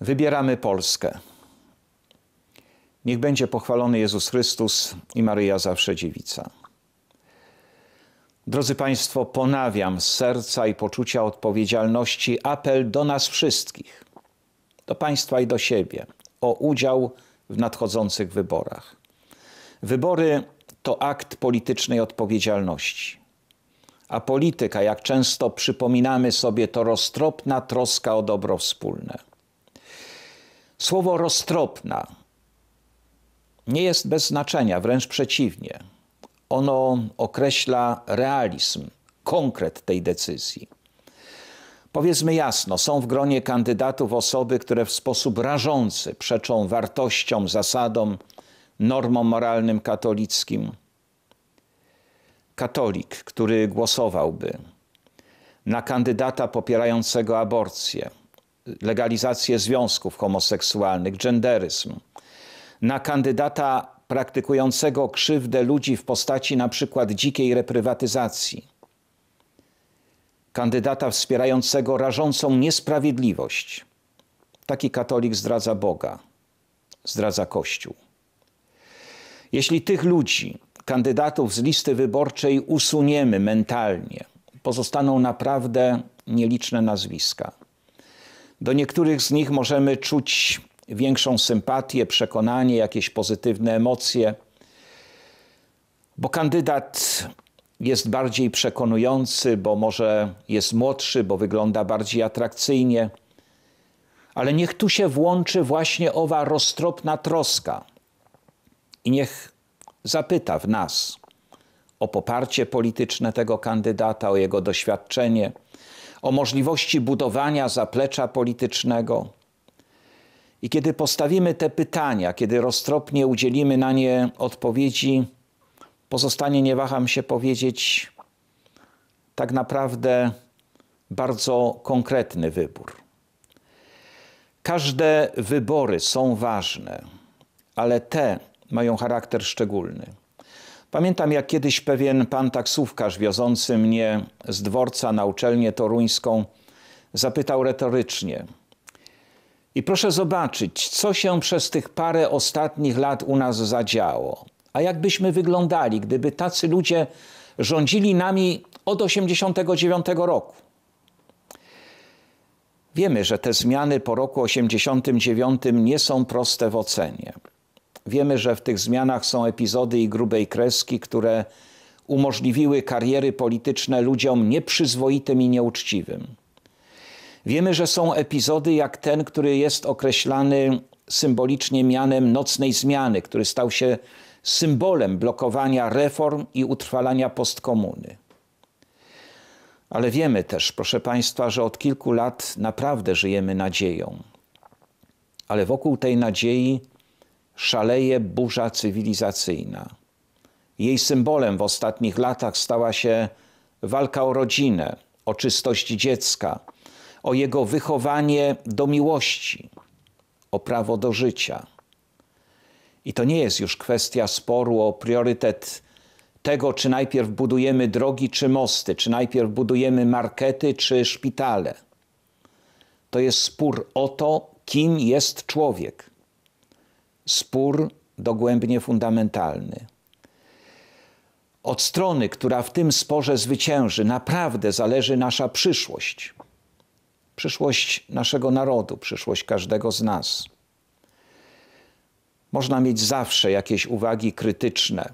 Wybieramy Polskę. Niech będzie pochwalony Jezus Chrystus i Maryja zawsze dziewica. Drodzy Państwo, ponawiam z serca i poczucia odpowiedzialności apel do nas wszystkich, do Państwa i do siebie, o udział w nadchodzących wyborach. Wybory to akt politycznej odpowiedzialności a polityka, jak często przypominamy sobie, to roztropna troska o dobro wspólne. Słowo roztropna nie jest bez znaczenia, wręcz przeciwnie. Ono określa realizm, konkret tej decyzji. Powiedzmy jasno, są w gronie kandydatów osoby, które w sposób rażący przeczą wartościom, zasadom, normom moralnym katolickim, katolik, który głosowałby na kandydata popierającego aborcję, legalizację związków homoseksualnych, genderyzm, na kandydata praktykującego krzywdę ludzi w postaci na przykład dzikiej reprywatyzacji, kandydata wspierającego rażącą niesprawiedliwość. Taki katolik zdradza Boga, zdradza Kościół. Jeśli tych ludzi kandydatów z listy wyborczej usuniemy mentalnie. Pozostaną naprawdę nieliczne nazwiska. Do niektórych z nich możemy czuć większą sympatię, przekonanie, jakieś pozytywne emocje, bo kandydat jest bardziej przekonujący, bo może jest młodszy, bo wygląda bardziej atrakcyjnie. Ale niech tu się włączy właśnie owa roztropna troska. I niech zapyta w nas o poparcie polityczne tego kandydata, o jego doświadczenie, o możliwości budowania zaplecza politycznego. I kiedy postawimy te pytania, kiedy roztropnie udzielimy na nie odpowiedzi, pozostanie, nie waham się powiedzieć, tak naprawdę bardzo konkretny wybór. Każde wybory są ważne, ale te, mają charakter szczególny. Pamiętam, jak kiedyś pewien pan taksówkarz wiozący mnie z dworca na uczelnię toruńską zapytał retorycznie: I proszę zobaczyć, co się przez tych parę ostatnich lat u nas zadziało. A jakbyśmy wyglądali, gdyby tacy ludzie rządzili nami od 89 roku? Wiemy, że te zmiany po roku 89 nie są proste w ocenie. Wiemy, że w tych zmianach są epizody i grubej kreski, które umożliwiły kariery polityczne ludziom nieprzyzwoitym i nieuczciwym. Wiemy, że są epizody jak ten, który jest określany symbolicznie mianem nocnej zmiany, który stał się symbolem blokowania reform i utrwalania postkomuny. Ale wiemy też, proszę Państwa, że od kilku lat naprawdę żyjemy nadzieją. Ale wokół tej nadziei szaleje burza cywilizacyjna. Jej symbolem w ostatnich latach stała się walka o rodzinę, o czystość dziecka, o jego wychowanie do miłości, o prawo do życia. I to nie jest już kwestia sporu o priorytet tego, czy najpierw budujemy drogi czy mosty, czy najpierw budujemy markety czy szpitale. To jest spór o to, kim jest człowiek spór dogłębnie fundamentalny. Od strony, która w tym sporze zwycięży, naprawdę zależy nasza przyszłość. Przyszłość naszego narodu, przyszłość każdego z nas. Można mieć zawsze jakieś uwagi krytyczne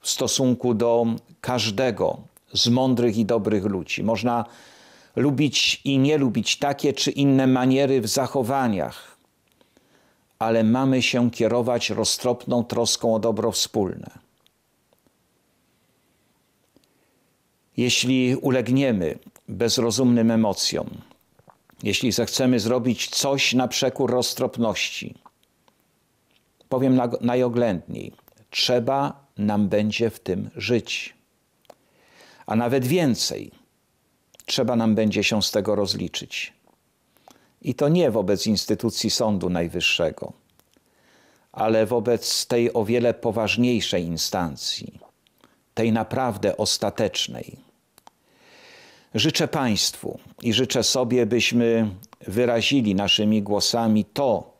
w stosunku do każdego z mądrych i dobrych ludzi. Można lubić i nie lubić takie czy inne maniery w zachowaniach, ale mamy się kierować roztropną troską o dobro wspólne. Jeśli ulegniemy bezrozumnym emocjom, jeśli zechcemy zrobić coś na przekór roztropności, powiem najoględniej, trzeba nam będzie w tym żyć. A nawet więcej, trzeba nam będzie się z tego rozliczyć i to nie wobec instytucji Sądu Najwyższego, ale wobec tej o wiele poważniejszej instancji, tej naprawdę ostatecznej. Życzę Państwu i życzę sobie, byśmy wyrazili naszymi głosami to,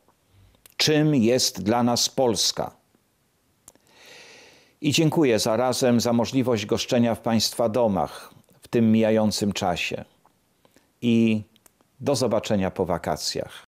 czym jest dla nas Polska. I dziękuję zarazem za możliwość goszczenia w Państwa domach w tym mijającym czasie. I do zobaczenia po wakacjach.